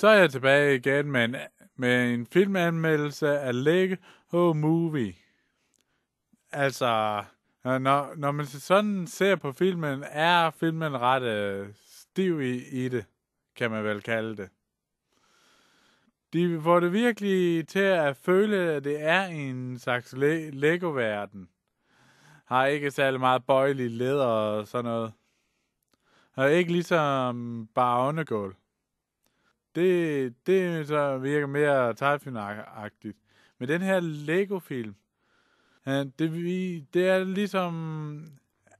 Så er jeg tilbage igen med en, med en filmanmeldelse af Lego Movie. Altså, når, når man sådan ser på filmen, er filmen ret øh, stiv i, i det, kan man vel kalde det. De får det virkelig til at føle, at det er en slags le- Lego-verden. Har ikke særlig meget bøjelige leder og sådan noget. Og ikke ligesom bare undergulv. Det, det så virker mere tegfilmagtigt. Men den her Lego-film, det, vi, det er ligesom,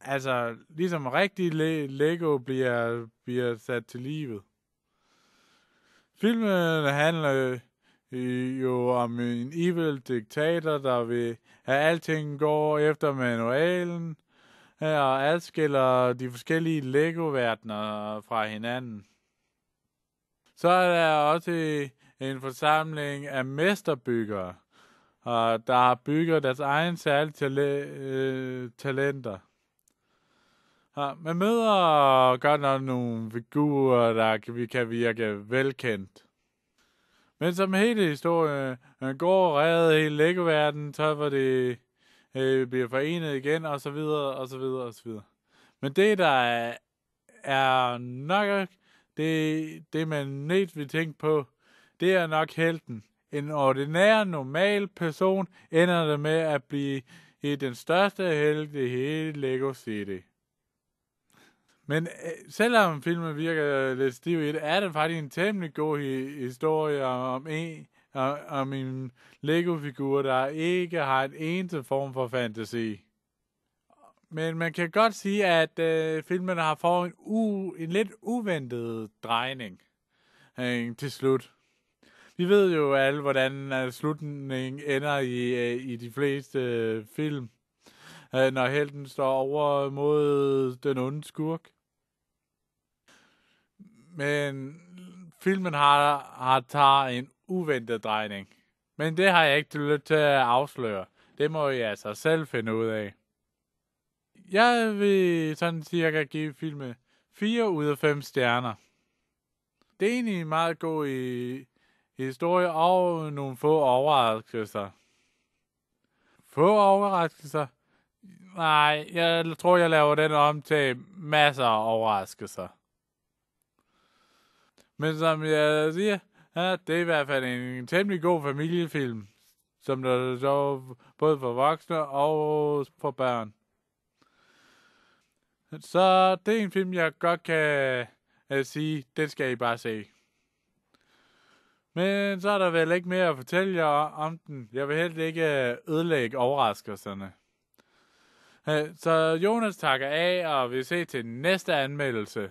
altså, ligesom rigtig le, Lego bliver, bliver sat til livet. Filmen handler jo om en evil diktator, der vil have alting går efter manualen, og adskiller de forskellige Lego-verdener fra hinanden. Så er der også en forsamling af mesterbyggere, og der har bygget deres egen særlige tale- øh, talenter. Ja, man møder godt nok nogle figurer, der kan, kan virke velkendt. Men som hele historien går og redder hele Lego-verdenen, så hvor det øh, bliver forenet igen, og så videre, og så videre, og så videre. Men det, der er nok det, det man net vil tænke på, det er nok helten. En ordinær, normal person ender det med at blive i den største held i hele Lego City. Men øh, selvom filmen virker lidt stiv i det, er det faktisk en temmelig god historie om en, om en Lego-figur, der ikke har en eneste form for fantasi. Men man kan godt sige, at øh, filmen har fået en, u- en lidt uventet drejning øh, til slut. Vi ved jo alle, hvordan øh, slutningen ender i, øh, i de fleste øh, film, øh, når helten står over mod den onde skurk. Men filmen har, har taget en uventet drejning. Men det har jeg ikke lyst til at afsløre. Det må I altså selv finde ud af. Jeg vil sådan cirka give filmen 4 ud af 5 stjerner. Det er egentlig meget god i øh, historie og nogle få overraskelser. Få overraskelser? Nej, jeg tror, jeg laver den om til masser af overraskelser. Men som jeg siger, ja, det er i hvert fald en temmelig god familiefilm, som der så både for voksne og for børn. Så det er en film, jeg godt kan øh, sige, den skal I bare se. Men så er der vel ikke mere at fortælle jer om den. Jeg vil helt ikke øh, ødelægge overraskelserne. Øh, så Jonas takker af, og vi ses til næste anmeldelse.